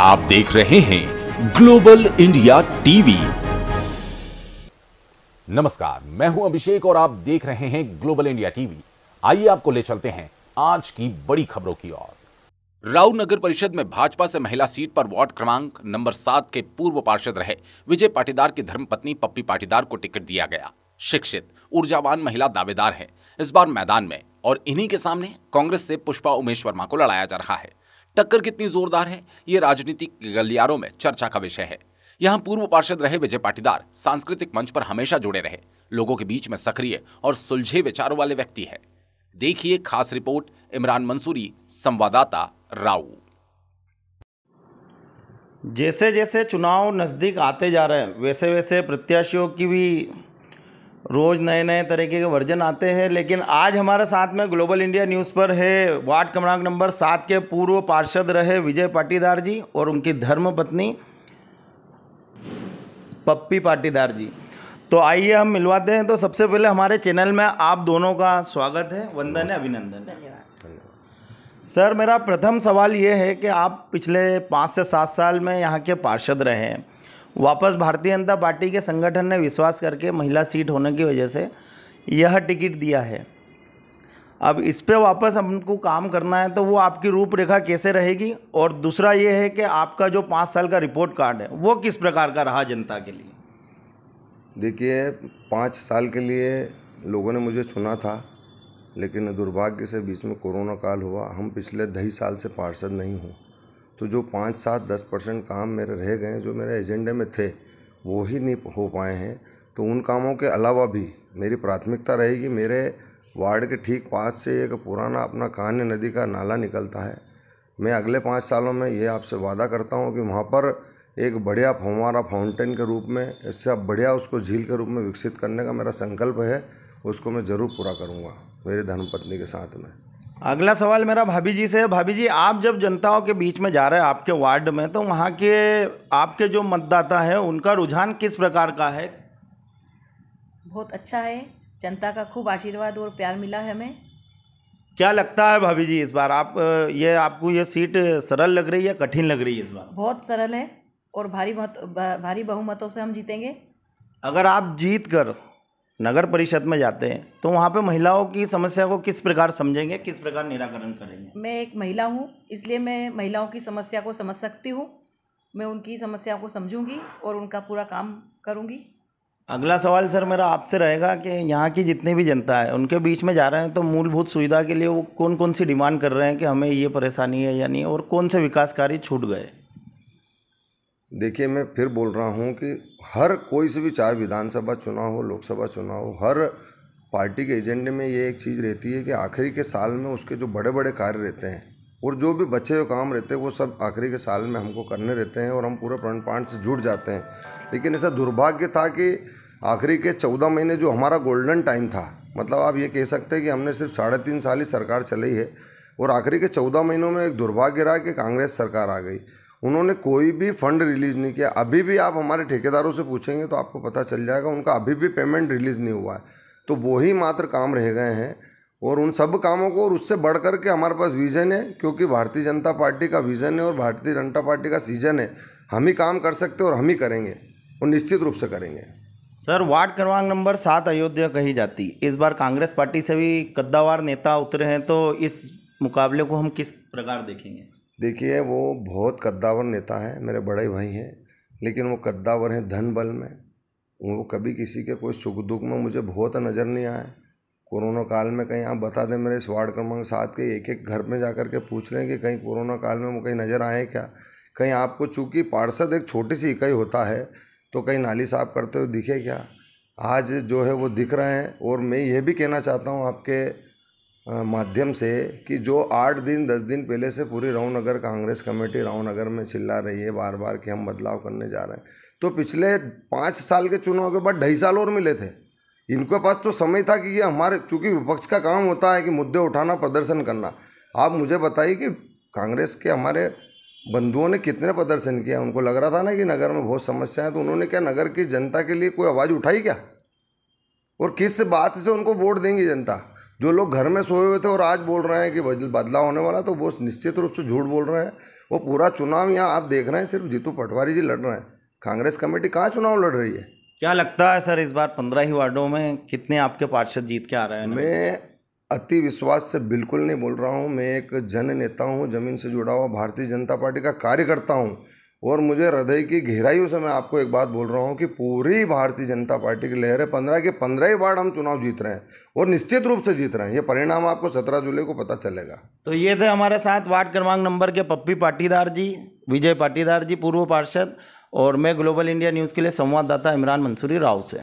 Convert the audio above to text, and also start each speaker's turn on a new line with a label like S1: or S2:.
S1: आप देख रहे हैं ग्लोबल इंडिया टीवी नमस्कार मैं हूं अभिषेक और आप देख रहे हैं ग्लोबल इंडिया टीवी आइए आपको ले चलते हैं आज की बड़ी खबरों की ओर राव नगर परिषद में भाजपा से महिला सीट पर वार्ड क्रमांक नंबर सात के पूर्व पार्षद रहे विजय पाटीदार की धर्मपत्नी पप्पी पाटीदार को टिकट दिया गया शिक्षित ऊर्जावान महिला दावेदार है इस बार मैदान में और इन्हीं के सामने कांग्रेस से पुष्पा उमेश वर्मा को लड़ाया जा रहा है टक्कर कितनी जोरदार है ये राजनीतिक गलियारों में चर्चा का विषय है यहाँ पूर्व पार्षद रहे विजय पाटीदार सांस्कृतिक मंच पर हमेशा जुड़े रहे लोगों के बीच में सक्रिय और सुलझे विचारों वाले व्यक्ति है देखिए खास रिपोर्ट इमरान मंसूरी संवाददाता राउ
S2: जैसे जैसे चुनाव नज़दीक आते जा रहे हैं वैसे वैसे प्रत्याशियों की भी रोज़ नए नए तरीके के वर्जन आते हैं लेकिन आज हमारे साथ में ग्लोबल इंडिया न्यूज़ पर है वार्ड क्रमांक नंबर सात के पूर्व पार्षद रहे विजय पाटीदार जी और उनकी धर्म पत्नी पप्पी पाटीदार जी तो आइए हम मिलवाते हैं तो सबसे पहले हमारे चैनल में आप दोनों का स्वागत है वंदन है अभिनंदन सर मेरा प्रथम सवाल ये है कि आप पिछले पाँच से सात साल में यहाँ के पार्षद रहे हैं वापस भारतीय जनता पार्टी के संगठन ने विश्वास करके महिला सीट होने की वजह से यह टिकट दिया है अब इस पर वापस हमको काम करना है तो वो आपकी रूपरेखा कैसे रहेगी और दूसरा ये है कि आपका जो पाँच साल का रिपोर्ट कार्ड है वो किस प्रकार का रहा जनता के लिए
S3: देखिए पाँच साल के लिए लोगों ने मुझे चुना था लेकिन दुर्भाग्य से बीच में कोरोना काल हुआ हम पिछले ढाई साल से पार्षद नहीं हूँ तो जो पाँच सात दस परसेंट काम मेरे रह गए जो मेरे एजेंडे में थे वो ही नहीं हो पाए हैं तो उन कामों के अलावा भी मेरी प्राथमिकता रहेगी मेरे वार्ड के ठीक पास से एक पुराना अपना कान्य नदी का नाला निकलता है मैं अगले पाँच सालों में ये आपसे वादा करता हूँ कि वहाँ पर एक बढ़िया हमारा फाउंटेन के रूप में इससे बढ़िया उसको झील के रूप में विकसित करने का मेरा संकल्प है उसको मैं ज़रूर पूरा करूँगा मेरी धर्मपत्नी के साथ में
S2: अगला सवाल मेरा भाभी जी से है भाभी जी आप जब जनताओं के बीच में जा रहे हैं आपके वार्ड में तो वहाँ के आपके जो मतदाता हैं उनका रुझान किस प्रकार का है बहुत अच्छा है जनता का खूब आशीर्वाद और प्यार मिला है हमें क्या लगता है भाभी जी इस बार आप ये आपको ये सीट सरल लग रही है कठिन लग रही है इस बार बहुत सरल है और भारी मत, भारी बहुमतों से हम जीतेंगे अगर आप जीत कर नगर परिषद में जाते हैं तो वहाँ पे महिलाओं की समस्या को किस प्रकार समझेंगे किस प्रकार निराकरण करेंगे मैं एक महिला हूँ इसलिए मैं महिलाओं की समस्या को समझ सकती हूँ मैं उनकी समस्या को समझूंगी और उनका पूरा काम करूँगी अगला सवाल सर मेरा आपसे रहेगा कि यहाँ की जितनी भी जनता है उनके बीच में जा रहे हैं तो मूलभूत सुविधा के लिए वो कौन कौन सी डिमांड कर रहे हैं कि हमें ये परेशानी है या नहीं और कौन से विकास कार्य छूट गए
S3: देखिए मैं फिर बोल रहा हूँ कि हर कोई से भी चाहे विधानसभा चुनाव हो लोकसभा चुनाव हो हर पार्टी के एजेंडे में ये एक चीज़ रहती है कि आखिरी के साल में उसके जो बड़े बड़े कार्य रहते हैं और जो भी बचे हुए काम रहते हैं वो सब आखिरी के साल में हमको करने रहते हैं और हम पूरे प्रणपाण से जुट जाते हैं लेकिन ऐसा दुर्भाग्य था कि आखिरी के चौदह महीने जो हमारा गोल्डन टाइम था मतलब आप ये कह सकते हैं कि हमने सिर्फ साढ़े तीन साल ही सरकार चली है और आखिरी के चौदह महीनों में एक दुर्भाग्य रहा कि कांग्रेस सरकार आ गई उन्होंने कोई भी फंड रिलीज़ नहीं किया अभी भी आप हमारे ठेकेदारों से पूछेंगे तो आपको पता चल जाएगा उनका अभी भी पेमेंट रिलीज़ नहीं हुआ है तो वो ही मात्र काम रह गए हैं और उन सब कामों को और उससे बढ़ कर के हमारे पास विज़न है क्योंकि भारतीय जनता पार्टी का विज़न है और भारतीय जनता पार्टी का सीजन है हम ही काम कर सकते और हम ही करेंगे और निश्चित रूप से करेंगे
S2: सर वार्ड क्रमांक नंबर सात अयोध्या कही जाती इस बार कांग्रेस पार्टी से भी कद्दावार नेता उतरे हैं तो इस मुकाबले को हम किस
S3: प्रकार देखेंगे देखिए वो बहुत कद्दावर नेता है मेरे बड़े भाई हैं लेकिन वो कद्दावर हैं धन बल में वो कभी किसी के कोई सुख दुख में मुझे बहुत नज़र नहीं आए कोरोना काल में कहीं आप बता दें मेरे इस वार्ड क्रमांक सात के एक एक घर में जा कर के पूछ रहे हैं कि कहीं कोरोना काल में वो कहीं नज़र आए क्या कहीं आपको चूंकि पार्षद एक छोटी सी इकाई होता है तो कहीं नाली साफ करते हुए दिखे क्या आज जो है वो दिख रहे हैं और मैं ये भी कहना चाहता हूँ आपके माध्यम से कि जो आठ दिन दस दिन पहले से पूरी रामनगर कांग्रेस कमेटी रामनगर में चिल्ला रही है बार बार कि हम बदलाव करने जा रहे हैं तो पिछले पाँच साल के चुनाव के बाद ढाई साल और मिले थे इनके पास तो समय था कि ये हमारे चूँकि विपक्ष का काम होता है कि मुद्दे उठाना प्रदर्शन करना आप मुझे बताइए कि कांग्रेस के हमारे बंधुओं ने कितने प्रदर्शन किया उनको लग रहा था ना कि नगर में बहुत समस्या है तो उन्होंने क्या नगर की जनता के लिए कोई आवाज़ उठाई क्या और किस बात से उनको वोट देंगी जनता जो लोग घर में सोए हुए थे और आज बोल रहे हैं कि बदलाव होने वाला तो वो निश्चित रूप से झूठ बोल रहे हैं वो पूरा चुनाव यहाँ आप देख रहे हैं सिर्फ जीतू पटवारी जी लड़ रहे हैं कांग्रेस कमेटी कहाँ चुनाव लड़ रही है
S2: क्या लगता है सर इस बार पंद्रह ही वार्डों में कितने आपके पार्षद जीत के आ रहे हैं मैं
S3: अति विश्वास से बिल्कुल नहीं बोल रहा हूँ मैं एक जन नेता हूँ जमीन से जुड़ा हुआ भारतीय जनता पार्टी का कार्यकर्ता हूँ और मुझे हृदय की गहराइयों से मैं आपको एक बात बोल रहा हूँ कि पूरी भारतीय जनता पार्टी की लहर है पंद्रह के पंद्रह ही वार्ड हम चुनाव जीत रहे हैं और निश्चित रूप से जीत रहे हैं ये परिणाम आपको सत्रह जुलाई को पता चलेगा
S2: तो ये थे हमारे साथ वार्ड क्रमांक नंबर के पप्पी पाटीदार जी विजय पाटीदार जी पूर्व पार्षद और मैं ग्लोबल इंडिया न्यूज़ के लिए संवाददाता इमरान मंसूरी राव से